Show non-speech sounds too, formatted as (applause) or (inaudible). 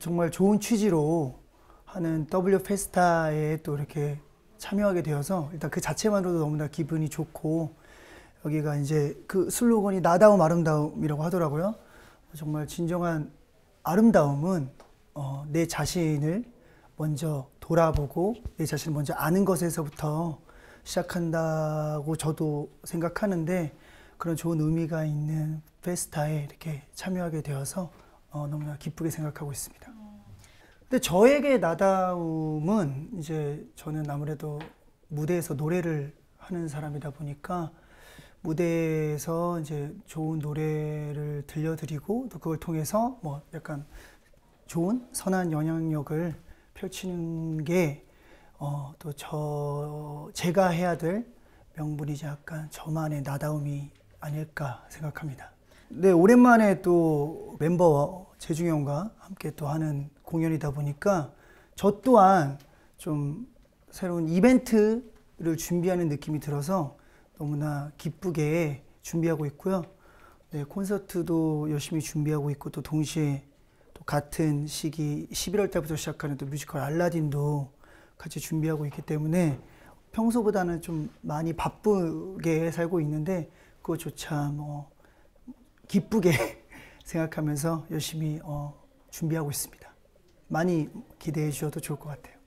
정말 좋은 취지로 하는 W 페스타에 또 이렇게 참여하게 되어서 일단 그 자체만으로도 너무나 기분이 좋고 여기가 이제 그 슬로건이 나다움 아름다움이라고 하더라고요. 정말 진정한 아름다움은 어, 내 자신을 먼저 돌아보고 내 자신을 먼저 아는 것에서부터 시작한다고 저도 생각하는데 그런 좋은 의미가 있는 페스타에 이렇게 참여하게 되어서 어, 너무나 기쁘게 생각하고 있습니다. 근데 저에게 나다움은 이제 저는 아무래도 무대에서 노래를 하는 사람이다 보니까 무대에서 이제 좋은 노래를 들려드리고 또 그걸 통해서 뭐 약간 좋은 선한 영향력을 펼치는 게또 어, 저, 제가 해야 될 명분이자 약간 저만의 나다움이 아닐까 생각합니다. 네, 오랜만에 또 멤버 재중형과 함께 또 하는 공연이다 보니까 저 또한 좀 새로운 이벤트를 준비하는 느낌이 들어서 너무나 기쁘게 준비하고 있고요. 네, 콘서트도 열심히 준비하고 있고 또 동시에 또 같은 시기 11월 달부터 시작하는 또 뮤지컬 알라딘도 같이 준비하고 있기 때문에 평소보다는 좀 많이 바쁘게 살고 있는데 그것조차 뭐 기쁘게 (laughs) 생각하면서 열심히 어, 준비하고 있습니다. 많이 기대해 주셔도 좋을 것 같아요.